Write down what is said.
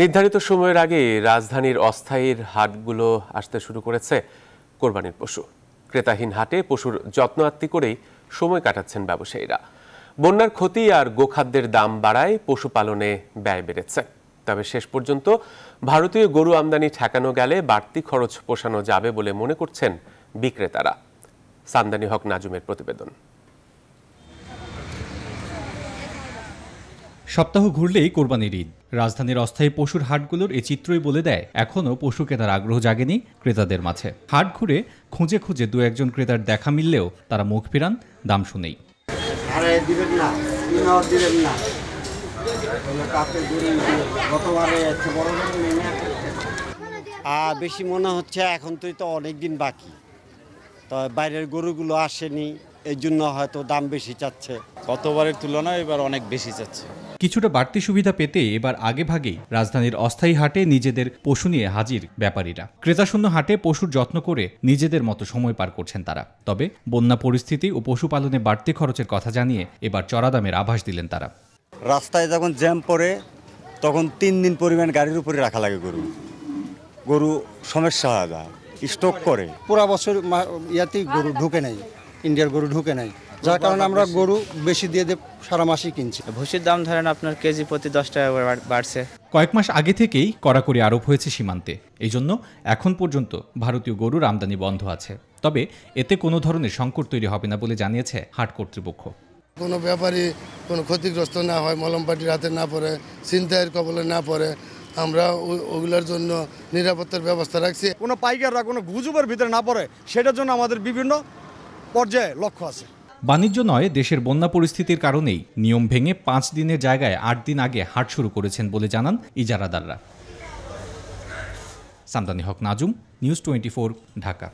নির্ধারিত সময়ের আগে রাজধানীর অস্থায়ীর হাটগুলো আসতে শুরু করেছে কোরবানির পশু ক্রেতাহীন হাটে পশুর যত্ন আত্মি করেই সময় কাটাচ্ছেন ব্যবসায়ীরা বন্যার ক্ষতি আর গোখাদ্যের দাম বাড়ায় পশুপালনে ব্যয় বেড়েছে তবে শেষ পর্যন্ত ভারতীয় গরু আমদানি ঠেকানো গেলে বাড়তি খরচ পোষানো যাবে বলে মনে করছেন বিক্রেতারা সান্দানি হক নাজুমের প্রতিবেদন সপ্তাহ ঘুরলেই কোরবানির ঈদ রাজধানীর অস্থায়ী পশুর হাটগুলোর এ চিত্রই বলে দেয় এখনও পশু কেনার আগ্রহ জাগেনি ক্রেতাদের মাঝে হাট ঘুরে খুঁজে খুঁজে দু একজন ক্রেতার দেখা মিললেও তারা মুখ ফিরান দাম শুনেই বেশি মনে হচ্ছে এখন তুই তো অনেক দিন বাকি তো বাইরের গরুগুলো আসেনি এই জন্য হয়তো দাম বেশি চাচ্ছে গতবারের তুলনায় এবার অনেক বেশি চাচ্ছে কিছুটা বাড়তি সুবিধা পেতে এবার আগেভাগেই রাজধানীর অস্থায়ী হাটে নিজেদের পশু নিয়ে হাজির ব্যাপারীরা ক্রেতাশূন্য হাটে পশুর যত্ন করে নিজেদের মতো সময় পার করছেন তারা তবে বন্যা পরিস্থিতি ও পশুপালনে বাড়তি খরচের কথা জানিয়ে এবার চড়া দামের আভাস দিলেন তারা রাস্তায় যখন জ্যাম পড়ে তখন তিন দিন পরিমাণ গাড়ির উপরে রাখা লাগে গরু গরু সমস্যা হয় স্টক করে পুরা বছর ইয়াতেই গরু ঢুকে নেই ইন্ডিয়ার গরু ঢুকে নাই যার কারণে আমরা গরু বেশি দিয়ে দিয়ে সারা মাসই কিনছি ভুসির দাম ধরেন আপনার কেজি প্রতি দশ টাকা বাড়ছে কয়েক মাস আগে থেকেই কড়াকড়ি আরোপ হয়েছে সীমান্তে এই জন্য এখন পর্যন্ত ভারতীয় গরুর আমদানি বন্ধ আছে তবে এতে কোনো ধরনের সংকট তৈরি হবে না বলে জানিয়েছে হাট কর্তৃপক্ষ কোনো ব্যাপারই কোনো ক্ষতিগ্রস্ত না হয় মলম রাতে হাতে না পড়ে চিন্তায়ের কবলে না পড়ে আমরা ওগুলোর জন্য নিরাপত্তার ব্যবস্থা রাখছি কোনো পাইকাররা কোনো গুজবের ভিতরে না পড়ে সেটার জন্য আমাদের বিভিন্ন পর্যায়ে লক্ষ্য আছে বাণিজ্য নয় দেশের বন্যা পরিস্থিতির কারণেই নিয়ম ভেঙে পাঁচ দিনের জায়গায় আট দিন আগে হাট শুরু করেছেন বলে জানান ইজারাদাররা সামদানি হক নাজুম নিউজ টোয়েন্টি ঢাকা